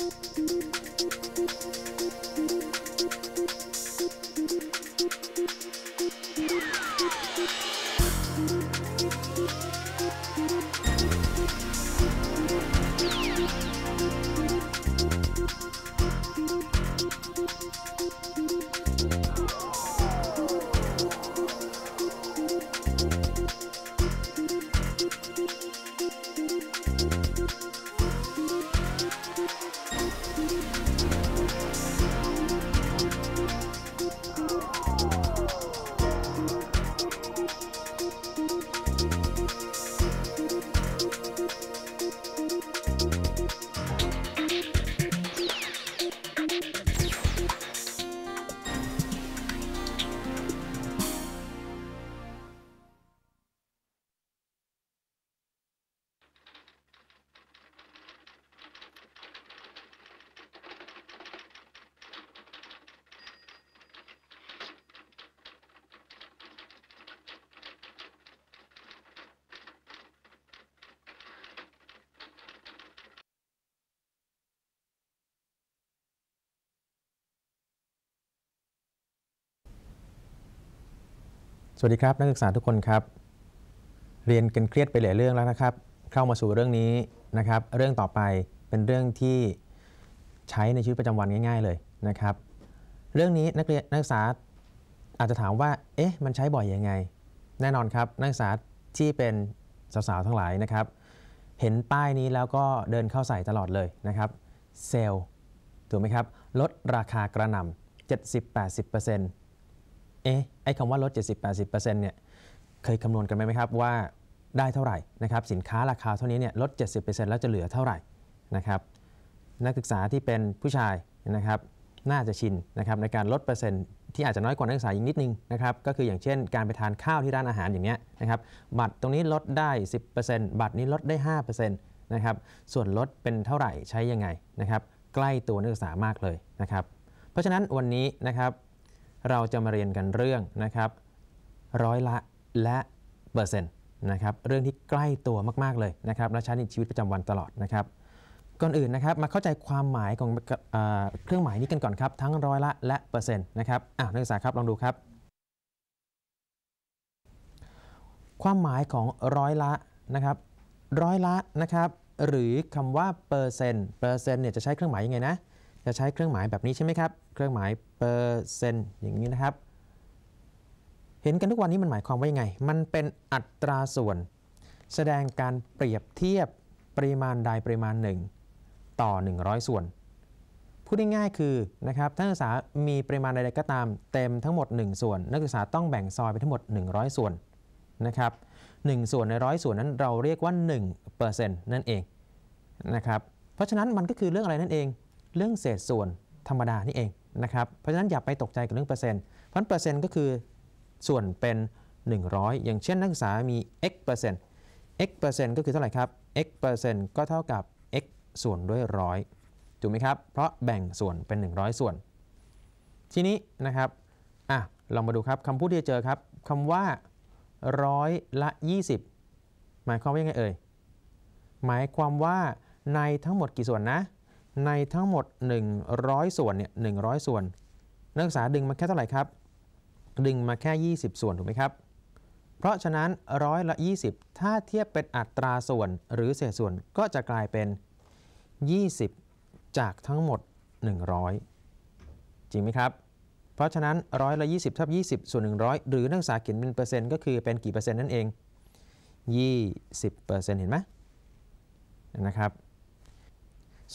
Thank you. สวัสดีครับนักศึกษาทุกคนครับ เรียนกันเครียดไปหลายเรื่องแล้วนะครับ เข้ามาสู่เรื่องนี้นะครับ เรื่องต่อไปเป็นเรื่องที่ใช้ในชีวิตประจำวันง่าย ๆ เลยนะครับ เรื่องนี้นักเรียนนักศึกษาอาจจะถามว่าเอ๊ะมันใช้บ่อยยังไง แน่นอนครับ นักศึกษาที่เป็นสาวๆทั้งหลายนะครับ เห็นป้ายนี้แล้วก็เดินเข้าใส่ตลอดเลยนะครับเซลถูกไหมครับ ลดราคากระหน่ำ70-80%เอ๊ะอ้คำว่าลด 70-80%เนี่ยเคยคำนวณกันไหมครับ ว่าได้เท่าไหร่นะครับสินค้าราคาเท่านี้เนี่ยลด 70%แล้วจะเหลือเท่าไหร่นะครับ นักศึกษาที่เป็นผู้ชายนะครับ น่าจะชินนะครับในการลดเปอร์เซ็นต์ที่อาจจะน้อยกว่า นักศึกษาอีกนิดนึงนะครับก็คืออย่างเช่น การไปทานข้าวที่ร้านอาหารอย่างเนี้ยนะครับบัตรตรงนี้ลดได้ 10%บัตรนี้ลดได้5%นะครับส่วนลดเป็นเท่าไหร่ใช้ยังไงนะครับ ใกล้ตัวนักศึกษามากเลยนะครับ เพราะฉะนั้นวันนี้นะครับเราจะมาเรียนกันเรื่องนะครับร้อยละและเปอร์เซ็นต์นะครับเรื่องที่ใกล้ตัวมากๆเลยนะครับและใช้ในชีวิตประจำวันตลอดนะครับ ก่อนอื่นนะครับมาเข้าใจความหมายของเอเครื่องหมายนี้กันก่อนครับ ทั้งร้อยละและเปอร์เซ็นต์นะครับอานักศึกษาครับลองดูครับ ความหมายของร้อยละนะครับร้อยละนะครับหรือคำว่าเปอร์เซ็นต์เปอร์เซ็นต์เนี่ยจะใช้เครื่องหมายยังไงนะจะใช้เครื่องหมายแบบนี้ใช่ไหมครับ เครื่องหมายเปอร์เซนต์อย่างนี้นะครับ เห็นกันทุกวันนี้มันหมายความว่ายังไง มันเป็นอัตราส่วน แสดงการเปรียบเทียบปริมาณใดปริมาณหนึ่งต่อ 100 ส่วน พูดง่ายๆคือนะครับนักศึกษามีปริมาณใดๆก็ตามเต็มทั้งหมด 1 ส่วน นักศึกษาต้องแบ่งซอยไปทั้งหมด 100 ส่วนนะครับ 1 ส่วนในร้อยส่วนนั้นเราเรียกว่า1%นั่นเองนะครับเพราะฉะนั้นมันก็คือเรื่องอะไรนั่นเองเรื่องเศษส่วนธรรมดานี่เองนะครับ เพราะฉะนั้นอย่าไปตกใจกับเรื่องเปอร์เซ็นต์เพราะเปอร์เซ็นต์ก็คือส่วนเป็น 100 อย่างเช่นนักศึกษามี x เปอร์เซ็นต์ x เปอร์เซ็นต์ก็คือเท่าไหร่ครับ x เปอร์เซ็นต์ก็เท่ากับ x ส่วนด้วยร้อยถูกไหมครับ เพราะแบ่งส่วนเป็น 100 ส่วน ทีนี้นะครับอ่ะลองมาดูครับคำพูดที่เจอครับคำว่าร้อยละ 20 หมายความว่ายังไงเอ่ย หมายความว่าในทั้งหมดกี่ส่วนนะในทั้งหมด 100 ส่วน เนี่ยหนึส่วน นักศึกษาดึงมาแค่เท่าไหร่ครับ ดึงมาแค่ 20 ส่วน ถูกไหมครับ เพราะฉะนั้นร้อยละ20 ถ้าเทียบเป็นอัตราส่วนหรือเศษส่วน ก็จะกลายเป็น 20 จากทั้งหมด 100 จริงไหมครับ เพราะฉะนั้นร้อยละ20ทับ20 ส่วน 100 หรือนักศึกษาเขียนเป็นเปอร์เซ็นต์ ก็คือเป็นกี่เปอร์เซ็นต์นั่นเอง 20%เห็นไหมนะครับ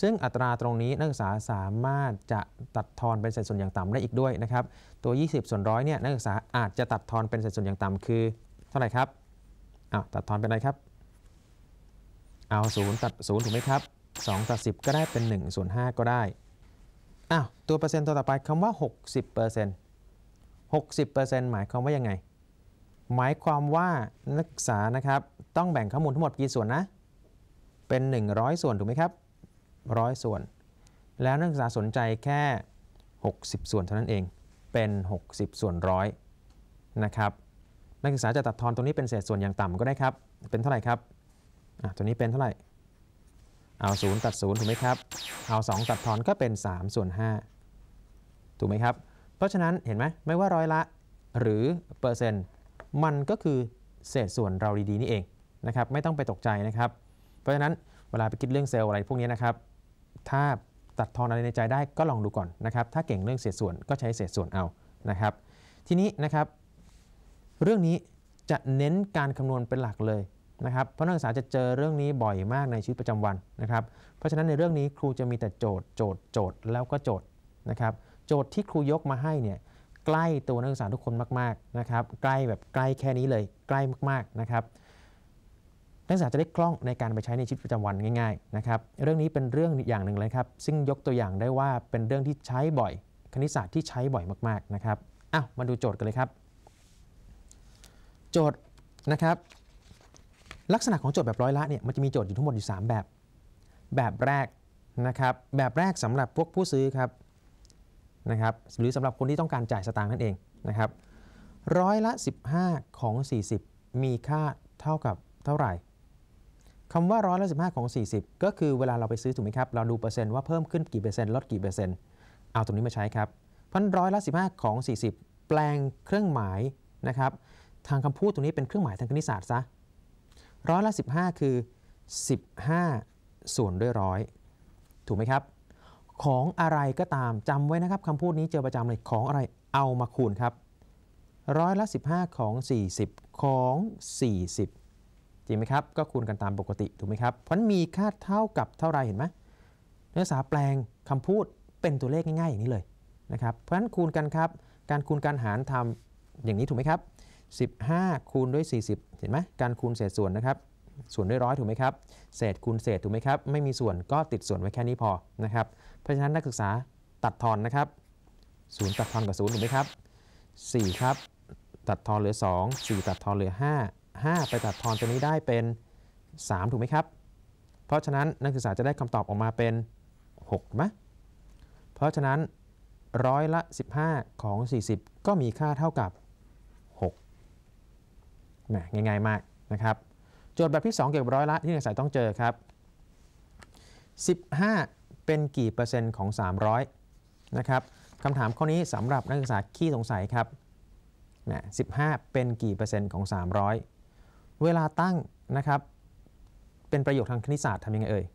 ซึ่งอัตราตรงนี้นักศึกษาสามารถจะตัดทอนเป็นสัดส่วนอย่างต่ำได้อีกด้วยนะครับตัว 20ส่วนร้อยเนี่ยนักศึกษาอาจจะตัดทอนเป็นสัดส่วนอย่างต่ำคือ เท่าไหร่ครับอ้าวตัดทอนเป็นอะไรครับ เอา0ตัด0ถูกไหมครับ2ตัด10ก็ได้เป็น1ส่วน5ก็ได้อ้าวตัวเปอร์เซ็นต์ตัวต่อไปคำว่า 60% 60%หมายความว่ายังไง หมายความว่านักศึกษานะครับต้องแบ่งข้อมูลทั้งหมดกี่ส่วนนะเป็น 100 ส่วนถูกไหมครับร้อยส่วนแล้วนักศึกษาสนใจแค่ 60 ส่วนเท่านั้นเองเป็น 60 ส่วนร้อยนะครับนักศึกษาจะตัดทอนตรงนี้เป็นเศษส่วนอย่างต่ำก็ได้ครับเป็นเท่าไหร่ครับอ่ะตัวนี้เป็นเท่าไหร่เอา 0 ตัด0ถูกไหมครับเอา 2 ตัดทอนก็เป็น 3 ส่วน5ถูกไหมครับ เพราะฉะนั้นเห็นไหมไม่ว่าร้อยละหรือเปอร์เซ็นต์มันก็คือเศษส่วนเราดีๆนี่เองนะครับไม่ต้องไปตกใจนะครับ เพราะฉะนั้นเวลาไปคิดเรื่องเซลล์อะไรพวกนี้นะครับถ้าตัดทอนอะไรในใจได้ก็ลองดูก่อนนะครับ ถ้าเก่งเรื่องเศษส่วนก็ใช้เศษส่วนเอานะครับ ทีนี้นะครับ เรื่องนี้จะเน้นการคำนวณเป็นหลักเลยนะครับ เพราะนักศึกษาจะเจอเรื่องนี้บ่อยมากในชีวิตประจำวันนะครับ เพราะฉะนั้นในเรื่องนี้ครูจะมีแต่โจทย์โจทย์โจทย์แล้วก็โจทย์นะครับ โจทย์ที่ครูยกมาให้เนี่ยใกล้ตัวนักศึกษาทุกคนมากๆนะครับ ใกล้แบบใกล้แค่นี้เลย ใกล้มากๆนะครับนักศึกษาจะได้กล้องในการไปใช้ในชีวิตประจำวันง่ายๆนะครับ เรื่องนี้เป็นเรื่องอย่างหนึ่งเลยครับ ซึ่งยกตัวอย่างได้ว่าเป็นเรื่องที่ใช้บ่อย คณิตศาสตร์ที่ใช้บ่อยมากๆนะครับอ้าวมาดูโจทย์กันเลยครับ โจทย์นะครับ ลักษณะของโจทย์แบบร้อยละเนี่ย มันจะมีโจทย์อยู่ทั้งหมดอยู่3 แบบ แบบแรกนะครับ แบบแรกสำหรับพวกผู้ซื้อครับนะครับหรือสำหรับคนที่ต้องการจ่ายสตางค์นั่นเองนะครับ ร้อยละ 15 ของ 40 มีค่าเท่ากับเท่าไหร่คำว่าร้อยละสิของ40 ก็คือเวลาเราไปซื้อถูกไหมครับเราดูเปอร์เซ็นต์ว่าเพิ่มขึ้นกี่เปอร์เซ็นต์ลดกี่เปอร์เซ็นต์เอาตรงนี้มาใช้ครับเพราะร้อยละสิของ 40 แปลงเครื่องหมายนะครับทางคำพูดตรงนี้เป็นเครื่องหมายทางคณิตศาสตร์ซะร้อยละสิคือ 15 ส่วนด้วยร้อยถูกไหมครับ ของอะไรก็ตามจำไว้นะครับคำพูดนี้เจอประจำเลยของอะไรเอามาคูณครับร้อยละสิของ 40 ของ 40จริงไหมครับ ก็คูณกันตามปกติถูกไหมครับ เพราะมีค่าเท่ากับเท่าไรเห็นไหมเนื้อสาแปลงคำพูดเป็นตัวเลขง่ายๆอย่างนี้เลยนะครับ เพราะฉะนั้นคูณกันครับ การคูณการหารทำอย่างนี้ถูกไหมครับ 15คูณด้วย 40 เห็นไหมการคูณเศษส่วนนะครับ ส่วนด้วยร้อยถูกไหมครับ เศษคูณเศษถูกไหมครับ ไม่มีส่วนก็ติดส่วนไว้แค่นี้พอนะครับ เพราะฉะนั้นนักศึกษาตัดทอนนะครับศูนย์ตัดทอนกับศูนย์ถูกไหมครับ4ครับ ตัดทอนเหลือ2 4 ตัดทอนเหลือ 5 5 ไปตัดทอนตัวนี้ได้เป็น 3 ถูกไหมครับ เพราะฉะนั้นนักศึกษาจะได้คำตอบออกมาเป็น6ไหม เพราะฉะนั้นร้อยละ 15 ของ 40 ก็มีค่าเท่ากับ6แหมง่ายๆ มากนะครับโจทย์แบบที่2เกี่ยวกับร้อยละที่นักศึกษาต้องเจอครับ 15 เป็นกี่เปอร์เซ็นต์ของ 300 นะครับคำถามข้อนี้สำหรับนักศึกษาขี้สงสัยครับ 15 เป็นกี่เปอร์เซ็นต์ของ 300เวลาตั้งนะครับเป็นประโยคทางคณิตศาสตร์ทำยังไงเอ่ย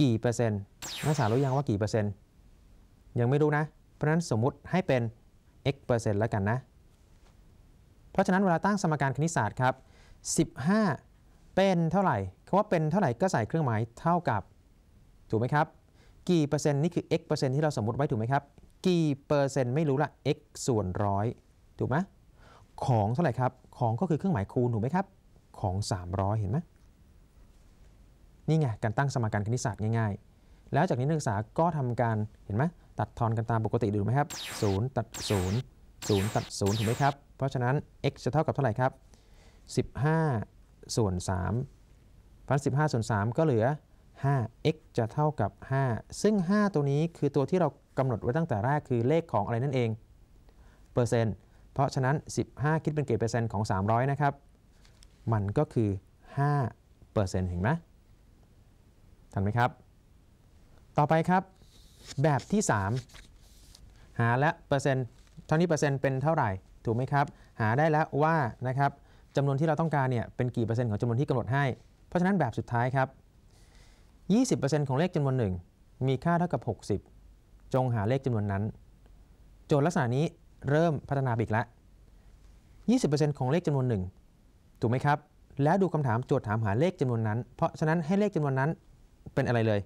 กี่เปอร์เซ็นต์นักศึกษารู้ยังว่ากี่เปอร์เซ็นต์ยังไม่รู้นะ เพราะนั้นสมมุติให้เป็น x เปอร์เซ็นต์แล้วกันนะเพราะฉะนั้นเวลาตั้งสมการคณิตศาสตร์ครับ15 เป็นเท่าไหร่คำว่าเป็นเท่าไหร่ก็ใส่เครื่องหมายเท่ากับ ถูกไหมครับกี่เปอร์เซ็นต์นี่คือ x เปอร์เซ็นต์ที่เราสมมติไว้ถูกไหมครับกี่เปอร์เซ็นต์ไม่รู้ละ x ส่วนร้อยถูกไหมของเท่าไหร่ครับของก็คือเครื่องหมายคูณถูกไหมครับของ 300 เห็นไหมนี่ไง การตั้งสมการคณิตศาสตร์ง่ายๆ แล้วจากนี้นักศึกษาก็ทำการเห็นไหมตัดทอนกันตามปกติดูไหมครับ 0 ตัด 0 0 ตัด 0ถูกไหมครับ เพราะฉะนั้น x จะเท่ากับเท่าไหร่ครับ 15 ส่วน3ฟันสิส่วน 3 ก็เหลือ 5x จะเท่ากับ 5 ซึ่ง 5 ตัวนี้คือตัวที่เรากำหนดไว้ตั้งแต่แรกคือเลขของอะไรนั่นเอง เปอร์เซ็นต์เพราะฉะนั้น 15 คิดเป็นเกี่เปอร์เซ็นต์ของ 300นะครับมันก็คือ5%เเห็นไหม ทันไหมครับ ต่อไปครับแบบที่ 3 หาและเปอร์เซ็นต์เท่านี้เปอร์เซ็นต์เป็นเท่าไหร่ถูกไหมครับ หาได้แล้วว่านะครับจำนวนที่เราต้องการเนี่ยเป็นกี่เปอร์เซ็นต์ของจำนวนที่กำหนดให้ เพราะฉะนั้นแบบสุดท้ายครับ 20%ของเลขจำนวนหนึ่งมีค่าเท่ากับ 60 จงหาเลขจำนวนนั้น โจทย์ลักษณะนี้เริ่มพัฒนาบิกละ20%ของเลขจำนวนหนึ่งถูกไหมครับ แล้วดูคำถามโจทย์ถามหาเลขจำนวนนั้น เพราะฉะนั้นให้เลขจำนวนนั้นเป็นอะไรเลย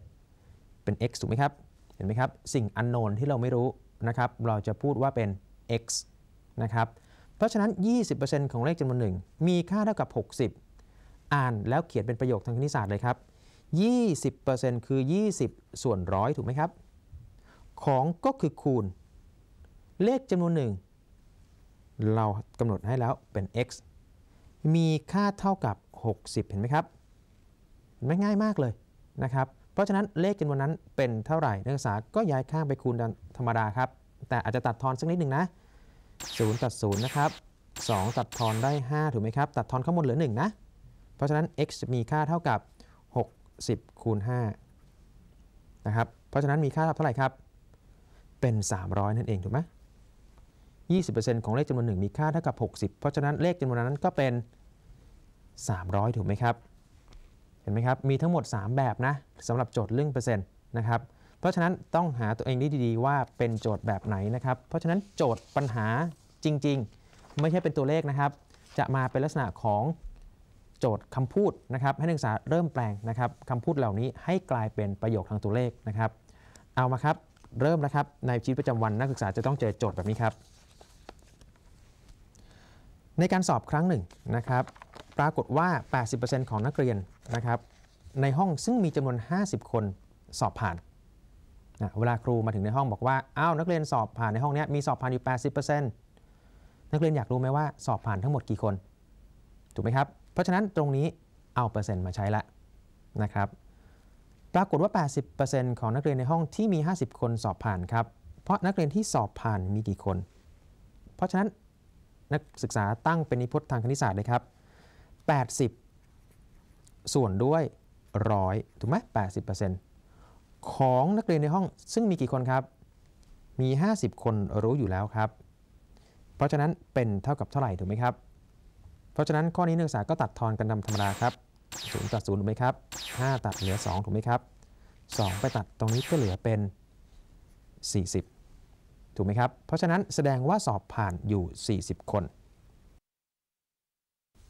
เป็น x ถูกไหมครับ เห็นไหมครับ สิ่งอันโนนที่เราไม่รู้นะครับ เราจะพูดว่าเป็น x นะครับ เพราะฉะนั้น 20%ของเลขจำนวนหนึ่งมีค่าเท่ากับ 60 อ่านแล้วเขียนเป็นประโยคทางคณิตศาสตร์เลยครับ20%คือ 20 ส่วนร้อยถูกไหมครับ ของก็คือคูณเลขจำนวนหนึ่งเรากำหนดให้แล้วเป็น x มีค่าเท่ากับ 60 เห็นไหมครับไม่ง่ายมากเลยนะครับ เพราะฉะนั้นเลขจำนวนนั้น เป็นเท่าไหร่นักศึกษาก็ย้ายข้างไปคูณธรรมดาครับแต่อาจจะตัดทอนสักนิดหนึ่งนะ0ตัด0นะครับ2ตัดทอนได้ 5ถูกไหมครับตัดทอนข้างบนเหลือ1นะเพราะฉะนั้น x มีค่าเท่ากับ 60 คูณ5นะครับเพราะฉะนั้นมีค่าเท่าไหร่ครับเป็น 300นั่นเองถูกไหม20%ของเลขจำนวนหนึ่งมีค่าเท่ากับ 60 เพราะฉะนั้นเลขจำนวนนั้นก็เป็น 300 ถูกไหมครับ เห็นไหมครับ มีทั้งหมด 3 แบบนะสำหรับโจทย์เรื่องเปอร์เซ็นต์นะครับ เพราะฉะนั้นต้องหาตัวเองดีๆว่าเป็นโจทย์แบบไหนนะครับ เพราะฉะนั้นโจทย์ปัญหาจริงๆไม่ใช่เป็นตัวเลขนะครับ จะมาเป็นลักษณะของโจทย์คำพูดนะครับ ให้นักศึกษาเริ่มแปลงนะครับคำพูดเหล่านี้ให้กลายเป็นประโยคทางตัวเลขนะครับ เอามาครับเริ่มนะครับในชีวิตประจำวันนักศึกษาจะต้องเจอโจทย์แบบนี้ครับในการสอบครั้งหนึ่งนะครับปรากฏว่า 80%ของนักเรียนนะครับในห้องซึ่งมีจำนวน 50 คนสอบผ่านนะเวลาครูมาถึงในห้องบอกว่า อ้าว นักเรียนสอบผ่านในห้องนี้มีสอบผ่านอยู่ 80%นักเรียนอยากรู้ไหมว่าสอบผ่านทั้งหมดกี่คน ถูกไหมครับ เพราะฉะนั้นตรงนี้เอาเปอร์เซ็นต์มาใช้ละนะครับ ปรากฏว่า 80%ของนักเรียนในห้องที่มี 50 คนสอบผ่านครับ เพราะนักเรียนที่สอบผ่านมีกี่คน เพราะฉะนั้นนักศึกษาตั้งเป็นนิพจน์ทางคณิตศาสตร์เลยครับ 80 ส่วนด้วยร้อยถูกไหม80%ของนักเรียนในห้องซึ่งมีกี่คนครับ มี 50 คนรู้อยู่แล้วครับ เพราะฉะนั้นเป็นเท่ากับเท่าไหร่ถูกไหมครับ เพราะฉะนั้นข้อนี้นักศึกษาก็ตัดทอนกันธรรมดาครับ 0 ตัด 0 ถูกไหมครับ 5 ตัดเหลือ 2 ถูกไหมครับ2ไปตัดตรงนี้ก็เหลือเป็น 40ถูกไหมครับ เพราะฉะนั้นแสดงว่าสอบผ่านอยู่ 40 คน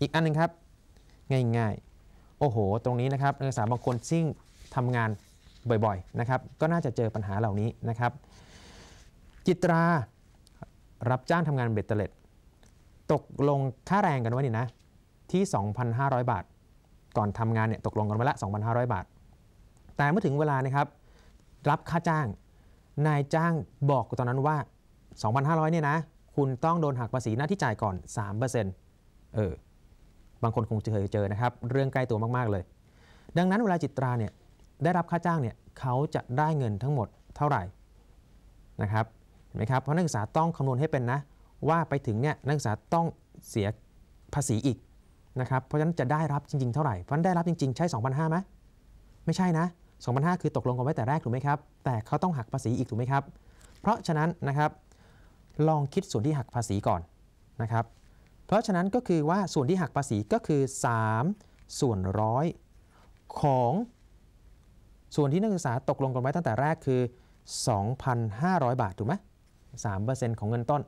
อีกอันนึงครับ ง่ายๆ โอ้โห ตรงนี้นะครับนักศึกษาบางคนซึ่งทำงานบ่อยๆนะครับก็น่าจะเจอปัญหาเหล่านี้นะครับ จิตรารับจ้างทำงานเบ็ดเตล็ด ตกลงค่าแรงกันไว้นี่นะที่ 2,500 บาท ก่อนทำงานเนี่ยตกลงกันไว้ละ 2,500 บาท แต่เมื่อถึงเวลานะครับรับค่าจ้างนายจ้างบอกตอนนั้นว่า 2,500 เนี่ยนะ คุณต้องโดนหักภาษีหน้าที่จ่ายก่อน 3%เออ บางคนคงเคยเจอนะครับ เรื่องใกล้ตัวมากๆ เลย ดังนั้นเวลาจิตราเนี่ย ได้รับค่าจ้างเนี่ยเขาจะได้เงินทั้งหมดเท่าไหร่ นะครับ เห็นไหมครับ เพราะนักศึกษาต้องคำนวณให้เป็นนะ ว่าไปถึงเนี่ยนักศึกษาต้องเสียภาษีอีกนะครับ เพราะฉะนั้นจะได้รับจริงๆ เท่าไหร่ เพราะนั้นได้รับจริงๆ ใช่2,500ไหมไม่ใช่นะ2,500 คือตกลงกันไว้แต่แรกถูกไหมครับแต่เขาต้องหักภาษีอีกถูกไหมครับเพราะฉะนั้นนะครับลองคิดส่วนที่หักภาษีก่อนนะครับ เพราะฉะนั้นก็คือว่าส่วนที่หักภาษีก็คือ 3 ส่วนร้อยของส่วนที่นักศึกษาตกลงกันไว้ตั้งแต่แรกคือ 2,500 บาทถูกไหมสามเปอร์เซ็นต์ของเงินต้น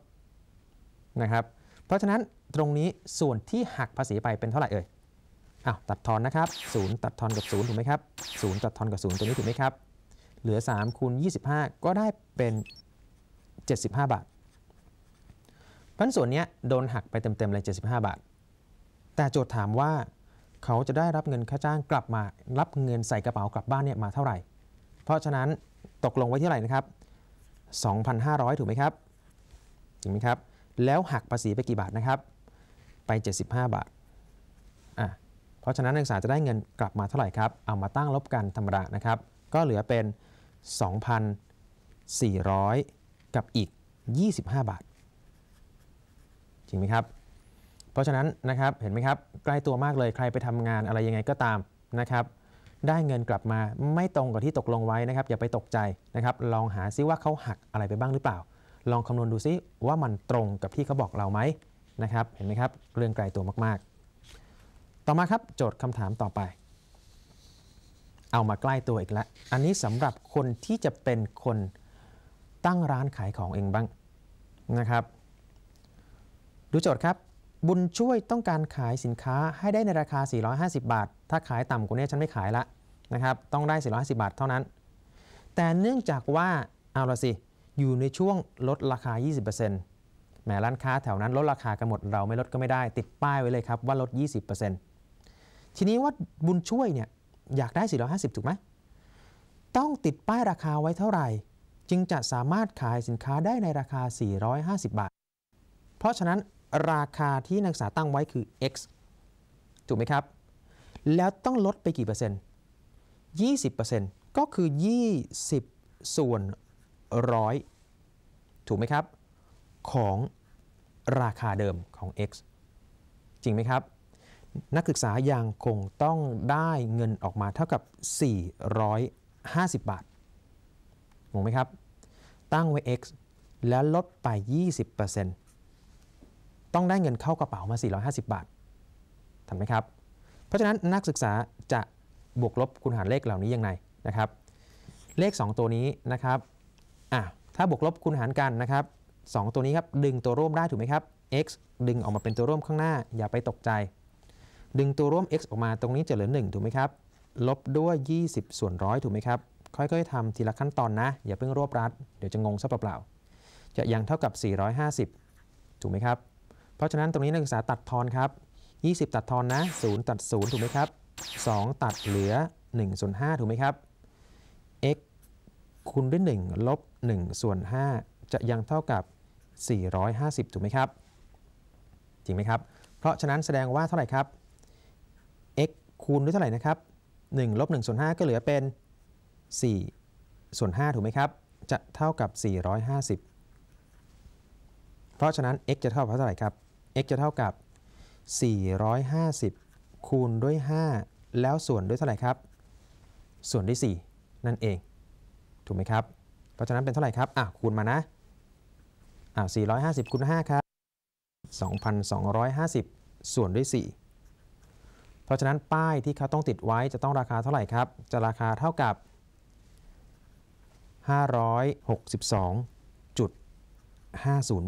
นะครับเพราะฉะนั้นตรงนี้ส่วนที่หักภาษีไปเป็นเท่าไหร่เอ่ยอ้าวตัดทอนนะครับ0ตัดทอนกับ0ถูกไหมครับ0ตัดทอนกับ0ตัวนี้ถูกไหมครับเหลือ3คูณ25 ก็ได้เป็น 75 บาทพันส่วนนี้โดนหักไปเต็มๆเลย75 บาท แต่โจทย์ถามว่าเขาจะได้รับเงินค่าจ้างกลับมา รับเงินใส่กระเป๋ากลับบ้านเนี่ยมาเท่าไหร่ เพราะฉะนั้นตกลงไว้ที่ไหร่นะครับ 2,500 ถูกไหมครับจริงไหมครับ แล้วหักภาษีไปกี่บาทนะครับ ไป 75 บาทเพราะฉะนั้นนักศึกษาจะได้เงินกลับมาเท่าไหร่ครับ เอามาตั้งลบกันธรรมดานะครับ ก็เหลือเป็น 2,400 กับอีก 25 บาท จริงไหมครับ เพราะฉะนั้นนะครับ เห็นไหมครับใกล้ตัวมากเลย ใครไปทำงานอะไรยังไงก็ตามนะครับ ได้เงินกลับมาไม่ตรงกับที่ตกลงไว้นะครับ อย่าไปตกใจนะครับ ลองหาซิว่าเขาหักอะไรไปบ้างหรือเปล่า ลองคำนวณดูซิว่ามันตรงกับที่เขาบอกเราไหมนะครับ เห็นไหมครับ เรื่องไกลตัวมากๆต่อมาครับโจทย์คำถามต่อไป เอามาใกล้ตัวอีกแล้ว อันนี้สำหรับคนที่จะเป็นคนตั้งร้านขายของเองบ้างนะครับดูโจทย์ครับ บุญช่วยต้องการขายสินค้าให้ได้ในราคา 450 บาท ถ้าขายต่ำกว่านี้ฉันไม่ขายละนะครับ ต้องได้ 450 บาทเท่านั้น แต่เนื่องจากว่าเอาละสิอยู่ในช่วงลดราคา 20%แหมร้านค้าแถวนั้น ลดราคากันหมดเราไม่ลดก็ไม่ได้ ติดป้ายไว้เลยครับว่าลด 20%ทีนี้ว่าบุญช่วยเนี่ยอยากได้ 450 ถูกไหม ต้องติดป้ายราคาไว้เท่าไหร่จึงจะสามารถขายสินค้าได้ในราคา 450 บาท เพราะฉะนั้นราคาที่นักศึกษาตั้งไว้คือ x ถูกไหมครับ แล้วต้องลดไปกี่เปอร์เซ็นต์ 20%ก็คือ 20 ส่วนร้อยถูกไหมครับ ของราคาเดิมของ x จริงไหมครับนักศึกษายังคงต้องได้เงินออกมาเท่ากับ 450 บาทงงไหมครับ ตั้งไว้ x แล้วลดไป 20%ต้องได้เงินเข้ากระเป๋ามา 450 บาททำไหมครับ เพราะฉะนั้นนักศึกษาจะบวกลบคูณหารเลขเหล่านี้ยังไงนะครับ เลข 2 ตัวนี้นะครับอ่ะถ้าบวกลบคูณหารกันนะครับ2ตัวนี้ครับดึงตัวร่วมได้ถูกไหมครับ x ดึงออกมาเป็นตัวร่วมข้างหน้า อย่าไปตกใจดึงตัวร่วม x ออกมาตรงนี้จะเหลือ 1ถูกไหมครับ ลบด้วย 20 ส่วนร้อยถูกไหมครับ ค่อยๆทำทีละขั้นตอนนะ อย่าเพิ่งรวบรัด เดี๋ยวจะงงซะเปล่าๆจะยังเท่ากับ 450 ถูกไหมครับ เพราะฉะนั้นตรงนี้นักศึกษาตัดทอนครับ 20 ตัดทอนนะ0ตัด0ถูกไหมครับ 2 ตัดเหลือ1ส่วน5ถูกไหมครับ x คูณด้วย1ลบ1ส่วน5จะยังเท่ากับ 450ถูกไหมครับ จริงไหมครับ เพราะฉะนั้นแสดงว่าเท่าไหร่ครับคูณด้วยเท่าไหร่นะครับ1ลบ1ส่วน5ก็เหลือเป็น4ส่วน 5 ถูกไหมครับ จะเท่ากับ 450 เพราะฉะนั้น x จะเท่ากับเท่าไหร่ครับ x จะเท่ากับ 450 คูณด้วย 5 แล้วส่วนด้วยเท่าไหร่ครับ ส่วนด้วย4นั่นเอง ถูกไหมครับ เพราะฉะนั้นเป็นเท่าไหร่ครับ อ่ะคูณมานะ อ่ะ 450คูณ5ครับ2,250 ส่วนด้วย 4ราะฉะนั้นป้ายที่เขาต้องติดไว้จะต้องราคาเท่าไหร่ครับ จะราคาเท่ากับ 562.50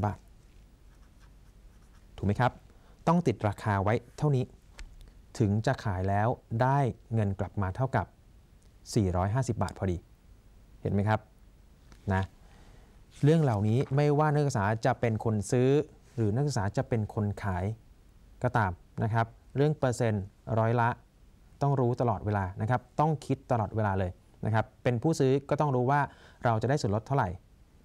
บาท ถูกไหมครับ ต้องติดราคาไว้เท่านี้ ถึงจะขายแล้วได้เงินกลับมาเท่ากับ 450 บาทพอดี เห็นไหมครับนะ เรื่องเหล่านี้ไม่ว่านักศึกษาจะเป็นคนซื้อ หรือนักศึกษาจะเป็นคนขายก็ตามนะครับเรื่องเปอร์เซ็นต์ร้อยละต้องรู้ตลอดเวลานะครับต้องคิดตลอดเวลาเลยนะครับเป็นผู้ซื้อก็ต้องรู้ว่าเราจะได้ส่วนลดเท่าไหร่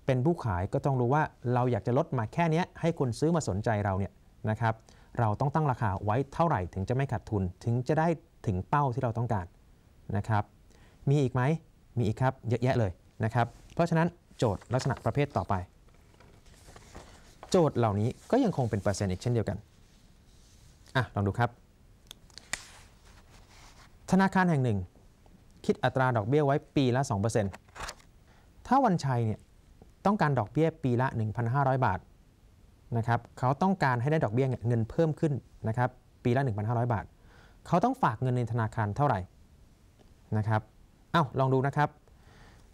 เป็นผู้ขายก็ต้องรู้ว่าเราอยากจะลดมาแค่นี้ให้คนซื้อมาสนใจเราเนี่ยนะครับเราต้องตั้งราคาไว้เท่าไหร่ถึงจะไม่ขาดทุนถึงจะได้ถึงเป้าที่เราต้องการนะครับ มีอีกไหมมีอีกครับ เยอะแยะเลยนะครับเพราะฉะนั้นโจทย์ลักษณะประเภทต่อไป โจทย์เหล่านี้ก็ยังคงเป็นเปอร์เซ็นต์อีกเช่นเดียวกันอ่ะลองดูครับ ธนาคารแห่งหนึ่ง คิดอัตราดอกเบี้ยไว้ปีละ 2%ถ้าวันชัยเนี่ยต้องการดอกเบี้ยปีละ 1,500 บาทนะครับเขาต้องการให้ได้ดอกเบี้ยเงินเพิ่มขึ้นนะครับปีละ 1,500 บาท เขาต้องฝากเงินในธนาคารเท่าไหร่นะครับเอ้าลองดูนะครับ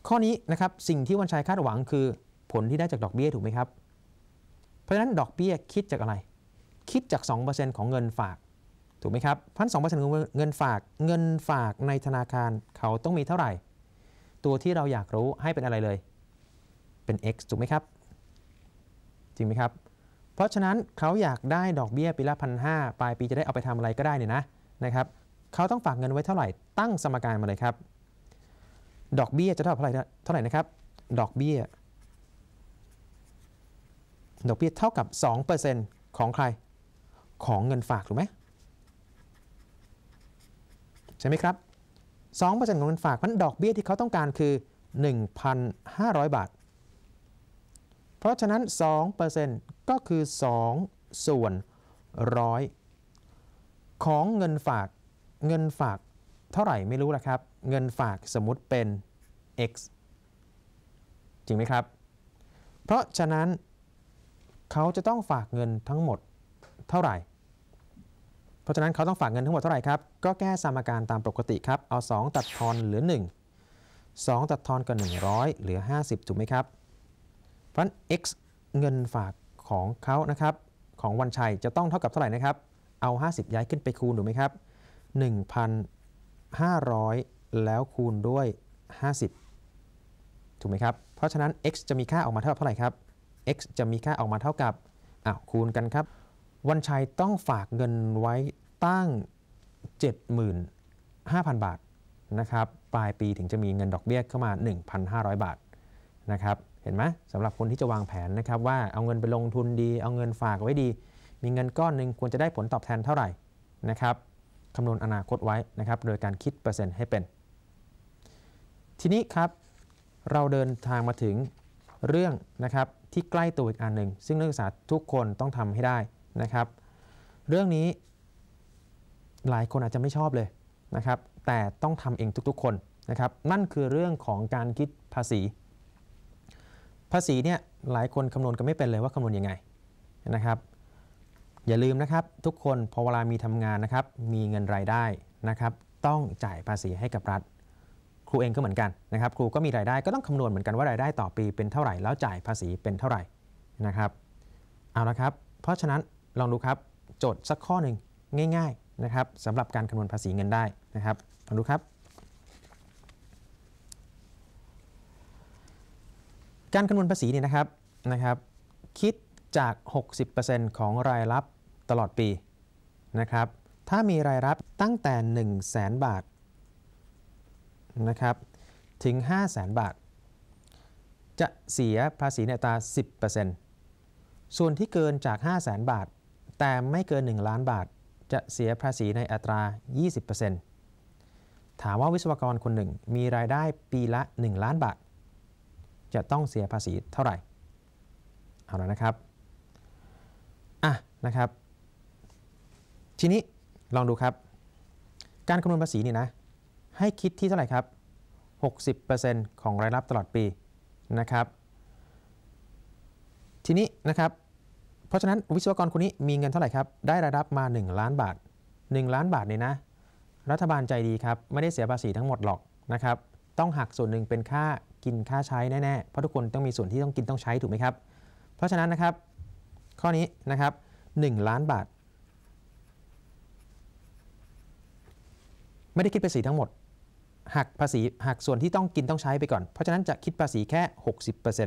ข้อนี้นะครับสิ่งที่วันชัยคาดหวังคือ ผลที่ได้จากดอกเบี้ยถูกไหมครับ เพราะฉะนั้นดอกเบี้ยคิดจากอะไรคิดจาก 2%ของเงินฝาก ถูกไหมครับพันสองเปอร์เซ็นต์งเงินฝาก เงินฝากในธนาคารเขาต้องมีเท่าไหร่ ตัวที่เราอยากรู้ให้เป็นอะไรเลย เป็น x ถูกไหมครับ จริงไหมครับ เพราะฉะนั้นเขาอยากได้ดอกเบี้ยปีละพันห้าปลายปีจะได้เอาไปทำอะไรก็ได้เนี่ยนะ นะครับเขาต้องฝากเงินไว้เท่าไหร่ ตั้งสมการมาเลยครับ ดอกเบี้ยจะเท่าไหร่เท่าไหร่นะครับ ดอกเบี้ย ดอกเบี้ยเท่ากับ 2%ของใครของเงินฝากถูกไหมใช่ไหมครับ 2%ของเงินฝากมันดอกเบี้ยที่เขาต้องการคือ 1,500 บาท เพราะฉะนั้น 2%ก็คือ2 ส่วนร้อยของเงินฝากเงินฝากเท่าไหร่ไม่รู้ละครับ เงินฝากสมมติเป็น x จริงไหมครับ เพราะฉะนั้นเขาจะต้องฝากเงินทั้งหมดเท่าไหร่ เพราะฉะนั้นเขาต้องฝากเงินทั้งหมดเท่าไหร่ครับ ก็แก้สมการตามปกติครับ เอา 2 ตัดทอนเหลือ 1 2 ตัดทอนกับ100เหลือ 50ถูกไหมครับ เพราะฉะนั้น x เงินฝากของเขานะครับ ของวันชัยจะต้องเท่ากับเท่าไหร่นะครับ เอา 50ย้ายขึ้นไปคูณถูกไหมครับ1,500 แล้วคูณด้วย 50ถูกไหมครับ เพราะฉะนั้น x จะมีค่าออกมาเท่าเท่าไหร่ครับ x จะมีค่าออกมาเท่ากับอ้าวคูณกันครับวันชัย ต้องฝากเงินไว้ตั้ง 75,000 บาทนะครับ ปลายปีถึงจะมีเงินดอกเบี้ยเข้ามา 1,500 บาทนะครับ เห็นไหมสำหรับคนที่จะวางแผนนะครับว่าเอาเงินไปลงทุนดี เอาเงินฝากไว้ดี มีเงินก้อนหนึ่งควรจะได้ผลตอบแทนเท่าไหร่นะครับคำนวณอนาคตไว้นะครับโดยการคิดเปอร์เซ็นต์ให้เป็น ทีนี้ครับเราเดินทางมาถึงเรื่องนะครับที่ใกล้ตัวอีกอันหนึ่งซึ่งนักศึกษาทุกคนต้องทำให้ได้นะครับเรื่องนี้หลายคนอาจจะไม่ชอบเลยนะครับแต่ต้องทำเองทุกๆคนนะครับนั่นคือเรื่องของการคิดภาษี ภาษีเนี่ยหลายคนคำนวณกันไม่เป็นเลยว่าคำนวณยังไงนะครับอย่าลืมนะครับทุกคนพอเวลามีทำงานนะครับมีเงินรายได้นะครับต้องจ่ายภาษีให้กับรัฐครูเองก็เหมือนกันนะครับครูก็มีรายได้ก็ต้องคำนวณเหมือนกันว่ารายได้ต่อปีเป็นเท่าไหร่ แล้วจ่ายภาษีเป็นเท่าไหร่นะครับเอาละครับเพราะฉะนั้นลองดูครับโจทย์สักข้อหนึ่งง่ายๆนะครับสำหรับการคำนวณภาษีเงินได้นะครับลองดูครับ การคำนวณภาษีเนี่ยนะครับนะครับ คิดจาก 60%ของรายรับตลอดปีนะครับถ้ามีรายรับตั้งแต่ 1 0 0 0 0แบาทนะครับถึง 5 0 0แสนบาท จะเสียภาษีในตา 10%ส่วนที่เกินจาก 5 0 0แสนบาทแต่ไม่เกิน 1 ล้านบาท จะเสียภาษีในอัตรา 20%ถามว่าวิศวกรคนหนึ่ง มีรายได้ปีละ 1 ล้านบาท จะต้องเสียภาษีเท่าไหร่เอาละนะครับ อ่ะนะครับ ทีนี้ลองดูครับ การคำนวณภาษีนี่นะ ให้คิดที่เท่าไหร่ครับ 60%ของรายรับตลอดปีนะครับ ทีนี้นะครับราะฉะนั้นวิศวกรคนนี้มีเงินเท่าไหร่ครับ ได้รายรับมา 1 ล้านบาท 1 ล้านบาทเนี่ยนะ รัฐบาลใจดีครับไม่ได้เสียภาษีทั้งหมดหรอกนะครับต้องหักส่วนหนึ่งเป็นค่ากินค่าใช้แน่ๆเพราะทุกคนต้องมีส่วนที่ต้องกินต้องใช้ถูกไหมครับ เพราะฉะนั้นนะครับข้อนี้นะครับ 1 ล้านบาท ไม่ได้คิดภาษีทั้งหมดหักภาษีหักส่วนที่ต้องกินต้องใช้ไปก่อน เพราะฉะนั้นจะคิดภาษีแค่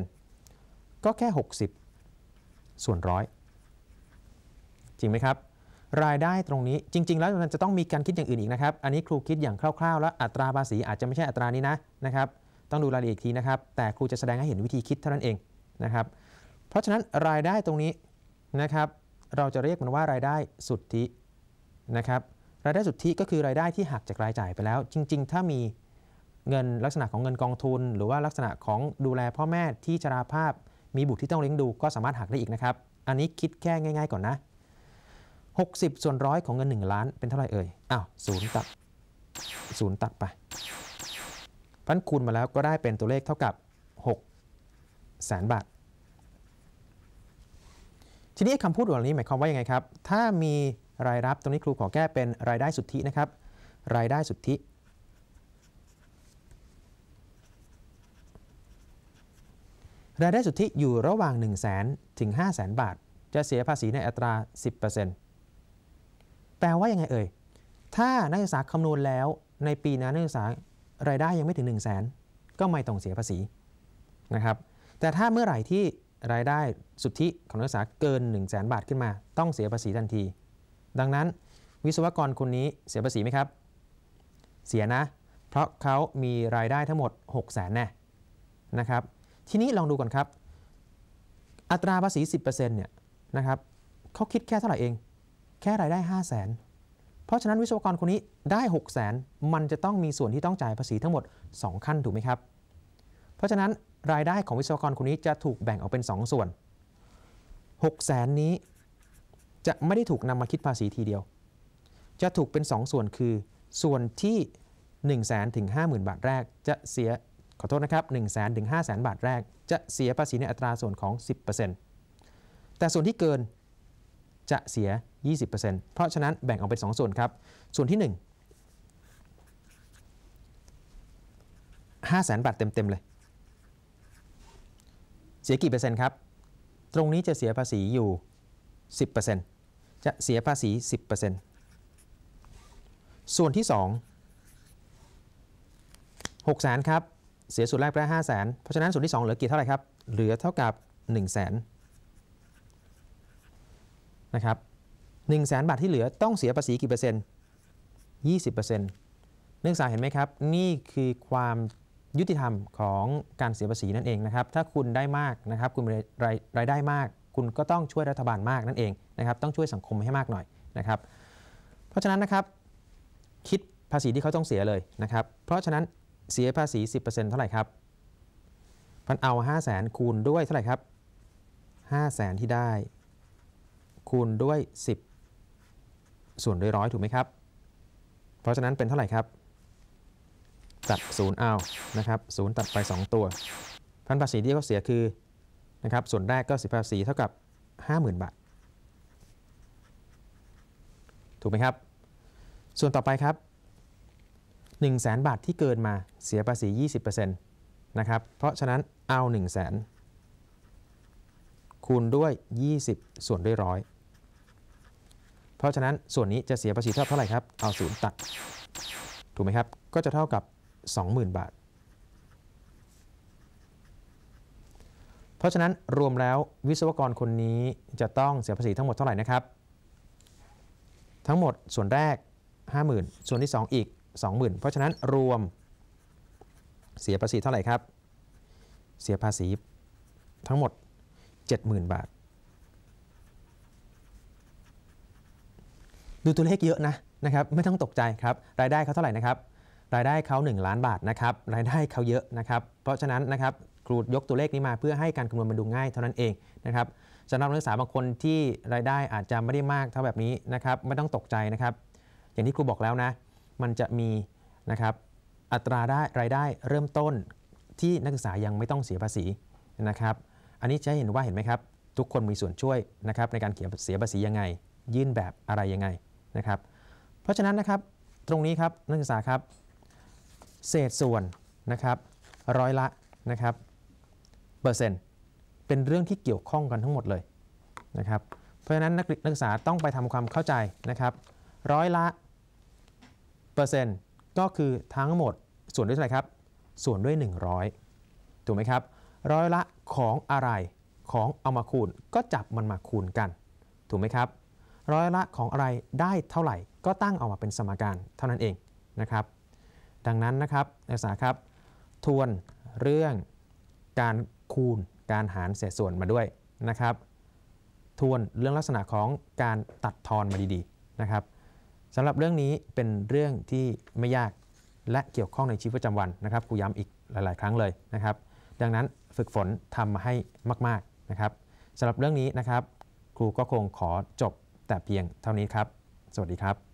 60%ก็แค่ 60 ส่วนร้อยจริงไหมครับ รายได้ตรงนี้จริง ๆ แล้วมันจะต้องมีการคิดอย่างอื่นอีกนะครับอันนี้ครูคิดอย่างคร่าวๆ แล้วอัตราภาษี อาจจะไม่ใช่อัตรานี้นะนะครับต้องดูรายละเอียดทีนะครับแต่ครูจะแสดงให้เห็นวิธีคิดเท่านั้นเองนะครับเพราะฉะนั้นรายได้ตรงนี้นะครับเราจะเรียกมันว่ารายได้สุทธินะครับรายได้สุทธิก็คือรายได้ที่หักจากรายจ่ายไปแล้ว จริงๆ ถ้ามีเงินลักษณะของเงินกองทุน หรือว่าลักษณะของดูแลพ่อแม่ที่ชราภาพ มีบุตรที่ต้องเลี้ยงดูก็สามารถหักได้อีกนะครับอันนี้คิดแค่ง่ายๆ ก่อนนะ60ส่วนร้อยของเงิน 1 ล้านเป็นเท่าไหร่เอ่ย อ้าว ศูนย์ตัดศูนย์ตัดไปพันคูณมาแล้วก็ได้เป็นตัวเลขเท่ากับ6แสนบาท ทีนี้คำพูดเหล่านี้หมายความว่ายังไงครับ ถ้ามีรายรับตรงนี้ครูขอแก้เป็นรายได้สุทธินะครับ รายได้สุทธิ รายได้สุทธิอยู่ระหว่าง 1 0 0 0 0นถึง5 0 0 0 0นบาท จะเสียภาษีในอัตรา 10%แปลว่ายังไงเอ่ยถ้านักศึกษาคำนวณแล้วในปีนั้นนักศึกษารายได้ยังไม่ถึง1 0 0 0 0แสนก็ไม่ต้องเสียภาษีนะครับแต่ถ้าเมื่อไหร่ที่รายได้สุทธิของนักศึกษาเกิน 1 0 0 0 0แสนบาทขึ้นมาต้องเสียภาษีทันที ดังนั้นวิศวกรคนนี้เสียภาษีไหมครับ เสียนะ เพราะเขามีรายได้ทั้งหมด 6 0 0 0 0นแน่นะครับทีนี้ลองดูก่อนครับ อัตราภาษี 10%เนี่ยนะครับเขาคิดแค่เท่าไหร่เองแค่รายได้ 5 0 0แสนเพราะฉะนั้นวิศวกรคนนี้ได้ 6 0แสนมันจะต้องมีส่วนที่ต้องจ่ายภาษีทั้งหมด 2 ขั้นถูกไหมครับ เพราะฉะนั้นรายได้ของวิศวกรคนนี้จะถูกแบ่งออกเป็น 2 ส่วน 6 0แสนนี้จะไม่ได้ถูกนำมาคิดภาษีทีเดียว จะถูกเป็น 2 ส่วนคือส่วนที่ 1 0 0 0 0แสนถึงหมื่นบาทแรกจะเสียขอโทษนะครับ1 0 0 0 0แสนถึงห้าแสนบาทแรก จะเสียภาษีในอัตราส่วนของ 10%แต่ส่วนที่เกินจะเสีย 20%เพราะฉะนั้นแบ่งออกเป็น2ส่วนครับ ส่วนที่ 1 5 0 0 0 0บาทเต็มๆเลย เสียกี่เปอร์เซ็นต์ครับ ตรงนี้จะเสียภาษีอยู่ 10%จะเสียภาษี 10%ส่วนที่ 2 6แสนครับ เสียส่วนแรกไป5 0 0แสนเพราะฉะนั้นส่วนที่2เหลือกี่เท่าไหร่ครับ เหลือเท่ากับ 1 0 0 0 0แสนนะครับหนึ่งแสนบาทที่เหลือต้องเสียภาษีกี่เปอร์เซ็นต์ยี่สิบเปอร์เซ็นต์นักศึกษาเห็นไหมครับ นี่คือความยุติธรรมของการเสียภาษีนั่นเองนะครับถ้าคุณได้มากนะครับคุณรายรายได้มาก คุณก็ต้องช่วยรัฐบาลมากนั่นเองนะครับต้องช่วยสังคมให้มากหน่อยนะครับเพราะฉะนั้นนะครับ คิดภาษีที่เขาต้องเสียเลยนะครับเพราะฉะนั้นเสียภาษี10%เท่าไหร่ครับพันเอา 5 0 0 0 0 0 คูณด้วยเท่าไหร่ครับ 5 0 0 0 0 0 ที่ได้คูณด้วย 10 ส่วนด้วยร้อยถูกไหมครับ เพราะฉะนั้นเป็นเท่าไหร่ครับตัดศูนย์เอานะครับศูนย์ตัดไป2 ตัวพันภาษีที่เขาเสียคือนะครับส่วนแรกก็สิภาษีเท่ากับ 50,000บาทถูกไหมครับ ส่วนต่อไปครับ 1 0 0 0 0แบาทที่เกินมาเสียภาษี 20%นะครับเพราะฉะนั้นเอา1 0 0 0 0 0 คูณด้วย 20 ส่วนด้วยร้อยเพราะฉะนั้นส่วนนี้จะเสียภาษีเท่าไหร่ครับ เอาศูนย์ตัดถูกไหมครับก็จะเท่ากับ 20,000 บาท เพราะฉะนั้นรวมแล้ววิศวกรคนนี้จะต้องเสียภาษีทั้งหมดเท่าไหร่นะครับ ทั้งหมดส่วนแรก 50,000 ส่วนที่2อีก 20,000 เพราะฉะนั้นรวมเสียภาษีเท่าไหร่ครับ เสียภาษีทั้งหมด 70,000 บาทูตัวเลขเยอะนะนะครับไม่ต้องตกใจครับรายได้เขาเท่าไหร่นะครับรายได้เขา1 ล้านบาทนะครับรายได้เขาเยอะนะครับเพราะฉะนั้นนะครับครูยกตัวเลขนี้มาเพื่อให้การคำนวณมันดูง่ายเท่านั้นเองนะครับสำหรับนักศึกษาบางคนที่รายได้อาจจะไม่ได้มากเท่าแบบนี้นะครับไม่ต้องตกใจนะครับ อย่างที่ครูบอกแล้วนะมันจะมีนะครับอัตราได้รายได้เริ่มต้นที่นักศึกษายังไม่ต้องเสียภาษีนะครับ อันนี้จะเห็นว่าเห็นไหมครับ ทุกคนมีส่วนช่วยนะครับในการเขียนเสียภาษียังไง ยื่นแบบอะไรยังไงนะครับเพราะฉะนั้นนะครับตรงนี้ครับนักศึกษาครับ เศษส่วนนะครับ ร้อยละนะครับเปอร์เซ็นต์เป็นเรื่องที่เกี่ยวข้องกันทั้งหมดเลยนะครับเพราะฉะนั้นนักศึกษาต้องไปทำความเข้าใจนะครับ ร้อยละเปอร์เซ็นต์ก็คือทั้งหมดส่วนด้วยเท่าไหร่ครับ ส่วนด้วย 100ถูกไหมครับ ร้อยละของอะไรของเอามาคูณก็จับมันมาคูณกัน ถูกไหมครับร้อยละของอะไรได้เท่าไหร่ก็ตั้งออกมาเป็นสมการเท่านั้นเองนะครับ ดังนั้นนะครับนักศึกษาครับทวนเรื่องการคูณการหารเศษส่วนมาด้วยนะครับ ทวนเรื่องลักษณะของการตัดทอนมาดีๆนะครับสำหรับเรื่องนี้เป็นเรื่องที่ไม่ยากและเกี่ยวข้องในชีวิตประจำวันนะครับครูย้ำอีกหลายๆ ครั้งเลยนะครับ ดังนั้นฝึกฝนทำมาให้มากๆนะครับสำหรับเรื่องนี้นะครับ ครูก็คงขอจบแต่เพียงเท่านี้ครับ สวัสดีครับ